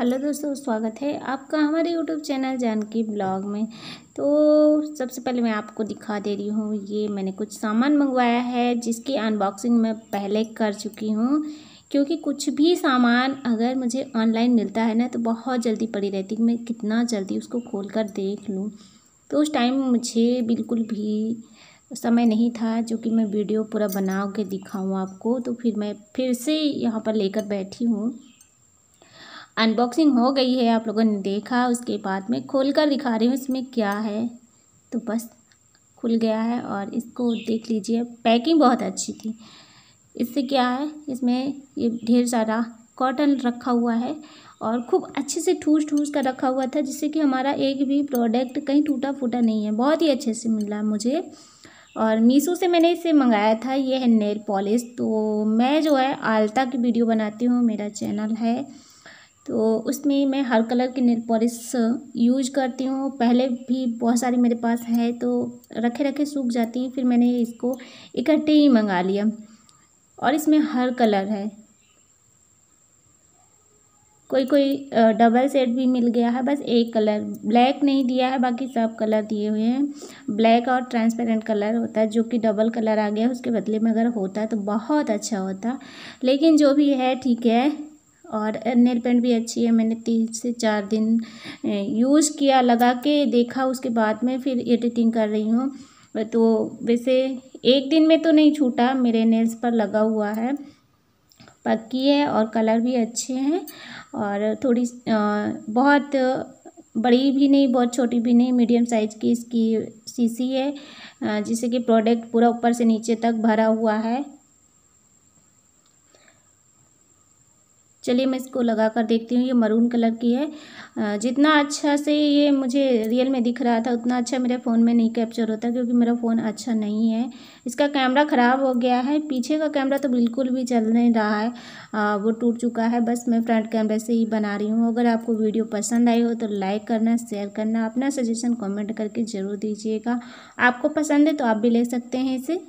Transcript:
hello दोस्तों स्वागत है आपका हमारे यूट्यूब चैनल जानकी ब्लॉग में तो सबसे पहले मैं आपको दिखा दे रही हूँ ये मैंने कुछ सामान मंगवाया है जिसकी अनबॉक्सिंग मैं पहले कर चुकी हूँ क्योंकि कुछ भी सामान अगर मुझे ऑनलाइन मिलता है ना तो बहुत जल्दी पड़ी रहती मैं कितना जल्दी उसको खोल कर देख लूँ तो उस टाइम मुझे बिल्कुल भी समय नहीं था जो कि मैं वीडियो पूरा बना के दिखाऊँ आपको तो फिर मैं फिर से यहाँ पर लेकर बैठी हूँ अनबॉक्सिंग हो गई है आप लोगों ने देखा उसके बाद में खोल कर दिखा रही हूँ इसमें क्या है तो बस खुल गया है और इसको देख लीजिए पैकिंग बहुत अच्छी थी इससे क्या है इसमें ये ढेर सारा कॉटन रखा हुआ है और खूब अच्छे से ठूस ठूस कर रखा हुआ था जिससे कि हमारा एक भी प्रोडक्ट कहीं टूटा फूटा नहीं है बहुत ही अच्छे से मिला मुझे और मीशो से मैंने इसे मंगाया था ये है नेल पॉलिश तो मैं जो है आलता की वीडियो बनाती हूँ मेरा चैनल है तो उसमें मैं हर कलर की नेल पॉलिश यूज करती हूँ पहले भी बहुत सारी मेरे पास है तो रखे रखे सूख जाती हैं फिर मैंने इसको इकट्ठे ही मंगा लिया और इसमें हर कलर है कोई कोई डबल सेट भी मिल गया है बस एक कलर ब्लैक नहीं दिया है बाकी सब कलर दिए हुए हैं ब्लैक और ट्रांसपेरेंट कलर होता है जो कि डबल कलर आ गया उसके बदले में अगर होता तो बहुत अच्छा होता लेकिन जो भी है ठीक है और नेल पेंट भी अच्छी है मैंने तीन से चार दिन यूज़ किया लगा के देखा उसके बाद में फिर एडिटिंग कर रही हूँ तो वैसे एक दिन में तो नहीं छूटा मेरे नेल्स पर लगा हुआ है पक्की है और कलर भी अच्छे हैं और थोड़ी बहुत बड़ी भी नहीं बहुत छोटी भी नहीं मीडियम साइज़ की इसकी सीसी है जिससे कि प्रोडक्ट पूरा ऊपर से नीचे तक भरा हुआ है चलिए मैं इसको लगा कर देखती हूँ ये मरून कलर की है जितना अच्छा से ये मुझे रियल में दिख रहा था उतना अच्छा मेरे फ़ोन में नहीं कैप्चर होता क्योंकि मेरा फ़ोन अच्छा नहीं है इसका कैमरा ख़राब हो गया है पीछे का कैमरा तो बिल्कुल भी चल नहीं रहा है वो टूट चुका है बस मैं फ्रंट कैमरे से ही बना रही हूँ अगर आपको वीडियो पसंद आई हो तो लाइक करना शेयर करना अपना सजेशन कॉमेंट करके ज़रूर दीजिएगा आपको पसंद है तो आप भी ले सकते हैं इसे